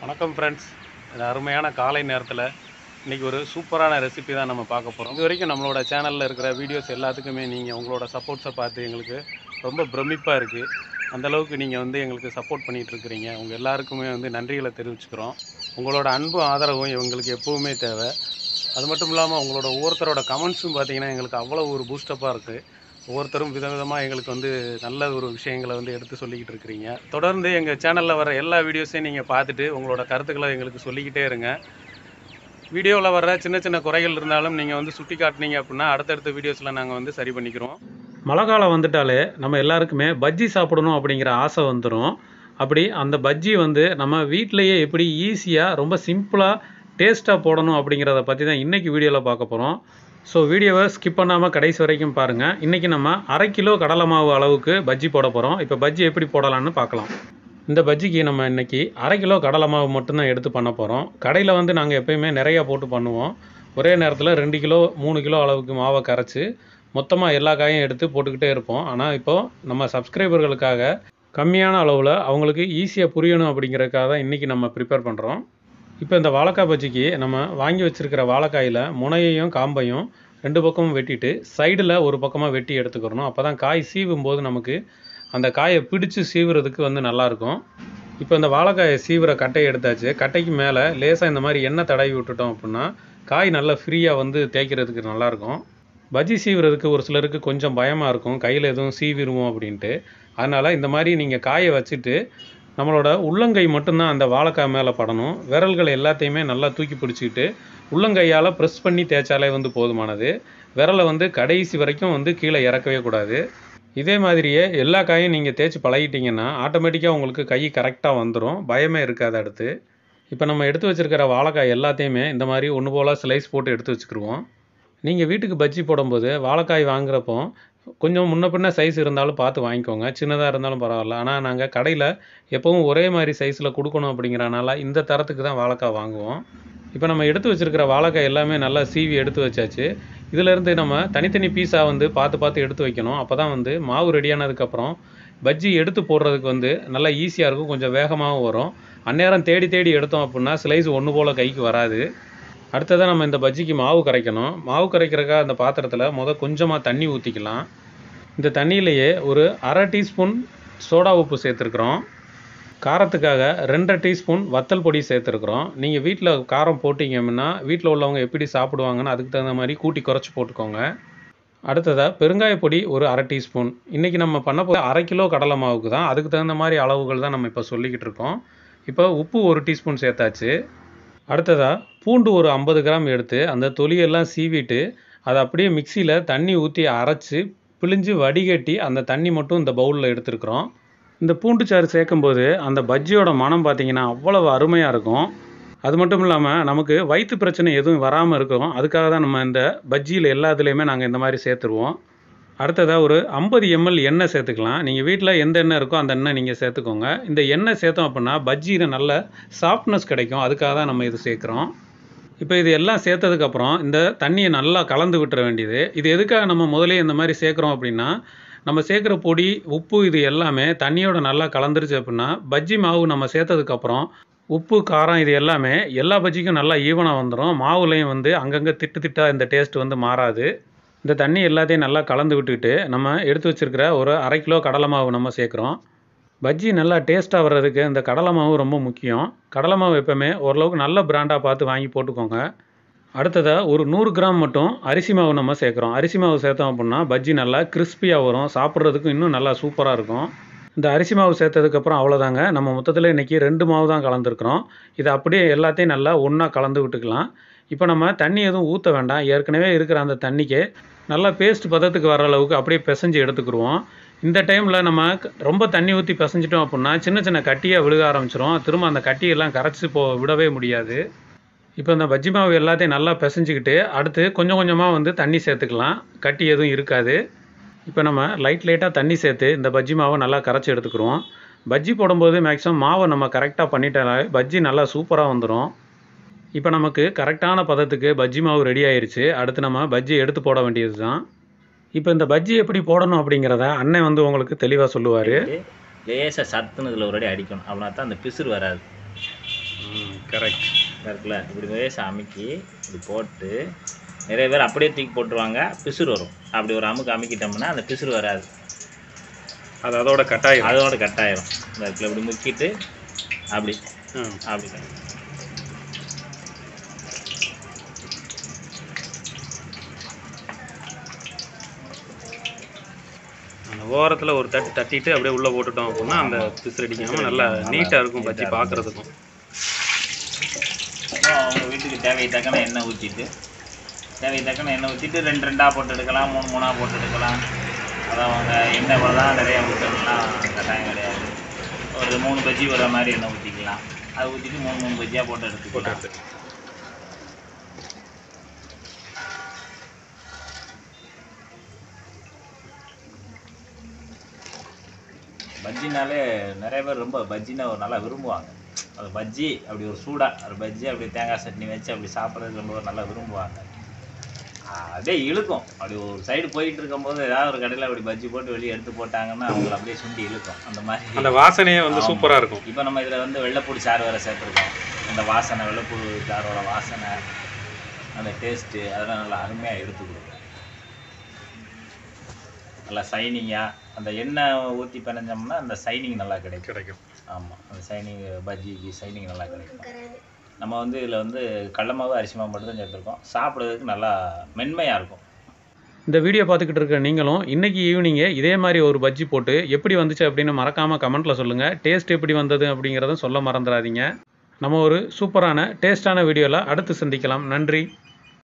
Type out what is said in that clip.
வணக்கம் ஃப்ரெண்ட்ஸ் இது அருமையான காலை நேரத்தில் இன்றைக்கி ஒரு சூப்பரான ரெசிபி தான் நம்ம பார்க்க போகிறோம் இது வரைக்கும் நம்மளோட சேனலில் இருக்கிற வீடியோஸ் எல்லாத்துக்குமே நீங்கள் உங்களோட சப்போர்ட்ஸை பார்த்து எங்களுக்கு ரொம்ப பிரமிப்பாக இருக்குது அந்தளவுக்கு நீங்கள் வந்து எங்களுக்கு சப்போர்ட் பண்ணிகிட்ருக்கிறீங்க உங்கள் எல்லாருக்குமே வந்து நன்றிகளை தெரிவிச்சுக்கிறோம் உங்களோட அன்பும் ஆதரவும் எங்களுக்கு எப்போவுமே தேவை அது மட்டும் இல்லாமல் உங்களோட ஒவ்வொருத்தரோட கமெண்ட்ஸும் பார்த்தீங்கன்னா எங்களுக்கு அவ்வளோ ஒரு பூஸ்டப்பாக இருக்குது ஒவ்வொருத்தரும் விதவிதமாக எங்களுக்கு வந்து நல்ல ஒரு விஷயங்களை வந்து எடுத்து சொல்லிக்கிட்டு இருக்கிறீங்க தொடர்ந்து எங்கள் சேனலில் வர எல்லா வீடியோஸையும் நீங்கள் பார்த்துட்டு உங்களோட கருத்துக்களை எங்களுக்கு சொல்லிக்கிட்டே இருங்க வீடியோவில் வர சின்ன சின்ன குறைகள் இருந்தாலும் நீங்கள் வந்து சுட்டி காட்டினீங்க அப்படின்னா அடுத்தடுத்த வீடியோஸில் நாங்கள் வந்து சரி பண்ணிக்கிறோம் மழை காலம் வந்துட்டாலே நம்ம எல்லாருக்குமே பஜ்ஜி சாப்பிடணும் அப்படிங்கிற ஆசை வந்துடும் அப்படி அந்த பஜ்ஜி வந்து நம்ம வீட்டிலையே எப்படி ஈஸியாக ரொம்ப சிம்பிளாக டேஸ்ட்டாக போடணும் அப்படிங்கிறத பற்றி தான் இன்றைக்கி வீடியோவில் பார்க்க போகிறோம் ஸோ வீடியோவை ஸ்கிப் பண்ணாமல் கடைசி வரைக்கும் பாருங்கள் இன்றைக்கி நம்ம அரை கிலோ கடலை மாவு அளவுக்கு பஜ்ஜி போட போகிறோம் இப்போ பஜ்ஜி எப்படி போடலான்னு பார்க்கலாம் இந்த பஜ்ஜிக்கு நம்ம இன்றைக்கி அரை கிலோ கடலை மாவு மட்டும்தான் எடுத்து பண்ண போகிறோம் கடையில் வந்து நாங்கள் எப்பயுமே நிறையா போட்டு பண்ணுவோம் ஒரே நேரத்தில் ரெண்டு கிலோ மூணு கிலோ அளவுக்கு மாவை கரைச்சி மொத்தமாக எல்லா காயும் எடுத்து போட்டுக்கிட்டே இருப்போம் ஆனால் இப்போது நம்ம சப்ஸ்கிரைபர்களுக்காக கம்மியான அளவில் அவங்களுக்கு ஈஸியாக புரியணும் அப்படிங்கிறதுக்காக தான் இன்றைக்கி நம்ம ப்ரிப்பேர் பண்ணுறோம் இப்போ இந்த வாழைக்காய் பஜ்ஜிக்கு நம்ம வாங்கி வச்சுருக்கிற வாழைக்காயில் முனையையும் காம்பையும் ரெண்டு பக்கமும் வெட்டிட்டு சைடில் ஒரு பக்கமாக வெட்டி எடுத்துக்கிறணும் அப்போ தான் காய் சீவும் போது நமக்கு அந்த காயை பிடிச்சு சீவுறதுக்கு வந்து நல்லாயிருக்கும் இப்போ இந்த வாழைக்காயை சீவுற கட்டையை எடுத்தாச்சு கட்டைக்கு மேலே லேசாக இந்த மாதிரி எண்ணெய் தடவி விட்டுட்டோம் அப்படின்னா காய் நல்லா ஃப்ரீயாக வந்து தேய்க்கிறதுக்கு நல்லாயிருக்கும் பஜ்ஜி சீவுறதுக்கு ஒரு சிலருக்கு கொஞ்சம் பயமாக இருக்கும் கையில் எதுவும் சீவிடுவோம் அப்படின்ட்டு அதனால் இந்த மாதிரி நீங்கள் காயை வச்சுட்டு நம்மளோட உள்ளங்கை மட்டும்தான் அந்த வாழைக்காய் மேலே படணும் விரல்கள் எல்லாத்தையுமே நல்லா தூக்கி பிடிச்சிக்கிட்டு உள்ளங்கையால் ப்ரெஸ் பண்ணி தேய்ச்சாலே வந்து போதுமானது விரலை வந்து கடைசி வரைக்கும் வந்து கீழே இறக்கவே கூடாது இதே மாதிரியே எல்லா காயும் நீங்கள் தேய்ச்சி பழகிட்டிங்கன்னா ஆட்டோமேட்டிக்காக உங்களுக்கு கை கரெக்டாக வந்துடும் பயமே இருக்காது அடுத்து இப்போ நம்ம எடுத்து வச்சுருக்கிற வாழைக்காய் எல்லாத்தையுமே இந்த மாதிரி ஒன்று போல் ஸ்லைஸ் போட்டு எடுத்து வச்சுக்கிருவோம் நீங்கள் வீட்டுக்கு பஜ்ஜி போடும்போது வாழைக்காய் வாங்குறப்போ கொஞ்சம் முன்ன பின்ன சைஸ் இருந்தாலும் பார்த்து வாங்கிக்கோங்க சின்னதாக இருந்தாலும் பரவாயில்ல ஆனால் நாங்கள் கடையில் எப்போவும் ஒரே மாதிரி சைஸில் கொடுக்கணும் அப்படிங்கிறனால இந்த தரத்துக்கு தான் வாழைக்காய் வாங்குவோம் இப்போ நம்ம எடுத்து வச்சுருக்கிற வாழைக்காய் எல்லாமே நல்லா சீவி எடுத்து வச்சாச்சு இதிலேருந்து நம்ம தனித்தனி பீஸாக வந்து பார்த்து பார்த்து எடுத்து வைக்கணும் அப்போ தான் வந்து மாவு ரெடியானதுக்கப்புறம் பஜ்ஜி எடுத்து போடுறதுக்கு வந்து நல்லா ஈஸியாக இருக்கும் கொஞ்சம் வேகமாகவும் வரும் அந்நேரம் தேடி தேடி எடுத்தோம் அப்படின்னா ஸ்லைஸ் ஒன்று போல் கைக்கு வராது அடுத்ததாக நம்ம இந்த பஜ்ஜிக்கு மாவு கரைக்கணும் மாவு கரைக்கிறக்கா அந்த பாத்திரத்தில் மொதல் கொஞ்சமாக தண்ணி ஊற்றிக்கலாம் இந்த தண்ணியிலையே ஒரு அரை டீஸ்பூன் சோடா உப்பு சேர்த்துருக்குறோம் காரத்துக்காக ரெண்டரை டீஸ்பூன் வத்தல் பொடி சேர்த்துருக்குறோம் நீங்கள் வீட்டில் காரம் போட்டிங்கன்னா வீட்டில் உள்ளவங்க எப்படி சாப்பிடுவாங்கன்னு அதுக்கு தகுந்த மாதிரி கூட்டி குறைச்சி போட்டுக்கோங்க அடுத்ததாக பெருங்காய பொடி ஒரு அரை டீஸ்பூன் இன்றைக்கி நம்ம பண்ண போகிற அரை கிலோ கடலை மாவுக்கு தான் அதுக்கு தகுந்த மாதிரி அளவுகள் தான் நம்ம இப்போ சொல்லிக்கிட்டு இருக்கோம் இப்போ உப்பு ஒரு டீஸ்பூன் சேர்த்தாச்சு அடுத்ததாக பூண்டு ஒரு ஐம்பது கிராம் எடுத்து அந்த தொலியெல்லாம் சீவிட்டு அதை அப்படியே மிக்சியில் தண்ணி ஊற்றி அரைச்சி பிழிஞ்சு வடிகட்டி அந்த தண்ணி மட்டும் இந்த பவுலில் எடுத்துருக்குறோம் இந்த பூண்டு சாறு சேர்க்கும்போது அந்த பஜ்ஜியோட மனம் பார்த்திங்கன்னா அவ்வளவு அருமையாக இருக்கும் அது மட்டும் இல்லாமல் நமக்கு வயிற்று பிரச்சனை எதுவும் வராமல் இருக்கும் அதுக்காக தான் நம்ம இந்த பஜ்ஜியில் எல்லாத்துலேயுமே நாங்கள் இந்த மாதிரி சேர்த்துருவோம் அடுத்ததாக ஒரு ஐம்பது எம்எல் எண்ணெய் சேர்த்துக்கலாம் நீங்கள் வீட்டில் எந்த எண்ணெய் இருக்கோ அந்த எண்ணெய் நீங்கள் சேர்த்துக்கோங்க இந்த எண்ணெய் சேர்த்தோம் அப்படின்னா பஜ்ஜியில் நல்ல சாஃப்ட்னஸ் கிடைக்கும் அதுக்காக தான் நம்ம இது சேர்க்குறோம் இப்போ இது எல்லாம் சேர்த்ததுக்கப்புறம் இந்த தண்ணியை நல்லா கலந்து விட்டுற வேண்டியது இது எதுக்காக நம்ம முதலே இந்த மாதிரி சேர்க்குறோம் அப்படின்னா நம்ம சேர்க்குற பொடி உப்பு இது எல்லாமே தண்ணியோட நல்லா கலந்துருச்சு அப்படின்னா பஜ்ஜி மாவு நம்ம சேர்த்ததுக்கப்புறம் உப்பு காரம் இது எல்லாமே எல்லா பஜ்ஜிக்கும் நல்லா ஈவனாக வந்துடும் மாவுலேயும் வந்து அங்கங்கே திட்டு திட்டாக இந்த டேஸ்ட் வந்து மாறாது இந்த தண்ணி எல்லாத்தையும் நல்லா கலந்து விட்டுக்கிட்டு நம்ம எடுத்து வச்சுருக்கிற ஒரு அரை கிலோ கடலை மாவு நம்ம சேர்க்குறோம் பஜ்ஜி நல்லா டேஸ்ட்டாக வர்றதுக்கு இந்த கடலை மாவு ரொம்ப முக்கியம் கடலை மாவு எப்போவுமே ஓரளவுக்கு நல்ல பிராண்டாக பார்த்து வாங்கி போட்டுக்கோங்க அடுத்ததாக ஒரு நூறு கிராம் மட்டும் அரிசி மாவு நம்ம சேர்க்குறோம் அரிசி மாவு சேர்த்தோம் அப்படின்னா பஜ்ஜி நல்லா கிறிஸ்பியாக வரும் சாப்பிட்றதுக்கும் இன்னும் நல்லா சூப்பராக இருக்கும் இந்த அரிசி மாவு சேர்த்ததுக்கப்புறம் அவ்வளோதாங்க நம்ம மொத்தத்தில் இன்றைக்கி ரெண்டு மாவு தான் கலந்துருக்குறோம் இதை அப்படியே எல்லாத்தையும் நல்லா ஒன்றா கலந்து விட்டுக்கலாம் இப்போ நம்ம தண்ணி எதுவும் ஊற்ற வேண்டாம் ஏற்கனவே இருக்கிற அந்த தண்ணிக்கு நல்லா பேஸ்ட் பதத்துக்கு வர அளவுக்கு அப்படியே பிசைஞ்சு எடுத்துக்கிடுவோம் இந்த டைமில் நம்ம ரொம்ப தண்ணி ஊற்றி பிசைஞ்சிட்டோம் அப்படின்னா சின்ன சின்ன கட்டியாக விழுக ஆரம்பிச்சிரும் திரும்ப அந்த கட்டியெல்லாம் கரைச்சி போ விடவே முடியாது இப்போ இந்த பஜ்ஜி மாவு எல்லாத்தையும் நல்லா பிசைஞ்சிக்கிட்டு அடுத்து கொஞ்சம் கொஞ்சமாக வந்து தண்ணி சேர்த்துக்கலாம் கட்டி எதுவும் இருக்காது இப்போ நம்ம லைட் லைட்டாக தண்ணி சேர்த்து இந்த பஜ்ஜி மாவை நல்லா கரைச்சி எடுத்துக்கிறோம் பஜ்ஜி போடும்போது மேக்ஸிமம் மாவை நம்ம கரெக்டாக பண்ணிட்டாலே பஜ்ஜி நல்லா சூப்பராக வந்துடும் இப்போ நமக்கு கரெக்டான பதத்துக்கு பஜ்ஜி மாவு ரெடி ஆயிடுச்சு அடுத்து நம்ம பஜ்ஜி எடுத்து போட வேண்டியது தான் இப்போ இந்த பஜ்ஜி எப்படி போடணும் அப்படிங்கிறத அண்ணன் வந்து உங்களுக்கு தெளிவாக சொல்லுவார் லேசாக சத்துன்னு இதில் ஒரு அடி அடிக்கணும் அப்படின்னா தான் அந்த பிசுறு வராது கரெக்ட் கரெக்டில் இப்படி லேசாக அமைக்கி இப்படி போட்டு நிறைய பேர் அப்படியே தூக்கி போட்டுருவாங்க பிசுறு வரும் அப்படி ஒரு அமுக்கு அமுக்கிட்டோம்னா அந்த பிசுறு வராது அது அதோட கட்டாயம் அதோட கட்டாயம் இடத்துல இப்படி முக்கிட்டு அப்படி அப்படி ஓரத்தில் ஒரு தட்டு தட்டிட்டு அப்படியே உள்ளே போட்டுட்டோம் அப்படின்னா அந்த அடிக்காமல் நல்லா நீட்டாக இருக்கும் பஜ்ஜி பார்க்குறதுக்கும் அவங்க வீட்டுக்கு தேவை தக்கன எண்ணெய் ஊற்றிட்டு தேவை தக்கன எண்ணெய் ஊற்றிட்டு ரெண்டு ரெண்டாக போட்டு எடுக்கலாம் மூணு மூணாக போட்டு எடுக்கலாம் அதான் அவங்க எண்ணெய் தான் நிறையா ஊற்றணும்னா கட்டாயம் கிடையாது ஒரு மூணு பஜ்ஜி வர மாதிரி எண்ணெய் ஊற்றிக்கலாம் அதை ஊற்றிட்டு மூணு மூணு பஜ்ஜியாக போட்டு எடுத்துக்கலாம் பஜ்ஜினாலே நிறைய பேர் ரொம்ப பஜ்ஜினா நல்லா விரும்புவாங்க அது பஜ்ஜி அப்படி ஒரு சூடாக ஒரு பஜ்ஜி அப்படி தேங்காய் சட்னி வச்சு அப்படி சாப்பிட்றது ரொம்ப நல்லா விரும்புவாங்க அதே இழுக்கும் அப்படி ஒரு சைடு போயிட்டு இருக்கும்போது ஏதாவது ஒரு கடையில் அப்படி பஜ்ஜி போட்டு வெளியே எடுத்து போட்டாங்கன்னா அவங்கள அப்படியே சுண்டி இழுக்கும் அந்த மாதிரி அந்த வாசனையே வந்து சூப்பராக இருக்கும் இப்போ நம்ம இதில் வந்து வெள்ளைப்பூடி சாறு வேறு சேர்த்துருக்கோம் அந்த வாசனை வெள்ளைப்பூடு சாரோட வாசனை அந்த டேஸ்ட்டு அதெல்லாம் நல்லா அருமையாக எடுத்து கொடுக்கும் நல்லா சைனிங்காக அந்த எண்ணெய் ஊற்றி பிணைஞ்சோம்னா அந்த சைனிங் நல்லா கிடைக்கும் கிடைக்கும் ஆமாம் அந்த சைனிங் பஜ்ஜிக்கு சைனிங் நல்லா கிடைக்கும் நம்ம வந்து இதில் வந்து கள்ளமாவது அரிசி மாவு மட்டும் தான் சேர்த்துருக்கோம் சாப்பிட்றதுக்கு நல்லா மென்மையாக இருக்கும் இந்த வீடியோ பார்த்துக்கிட்டு இருக்க நீங்களும் இன்றைக்கி ஈவினிங்கே இதே மாதிரி ஒரு பஜ்ஜி போட்டு எப்படி வந்துச்சு அப்படின்னு மறக்காமல் கமெண்ட்டில் சொல்லுங்கள் டேஸ்ட் எப்படி வந்தது அப்படிங்கிறத சொல்ல மறந்துடாதீங்க நம்ம ஒரு சூப்பரான டேஸ்டான வீடியோவில் அடுத்து சந்திக்கலாம் நன்றி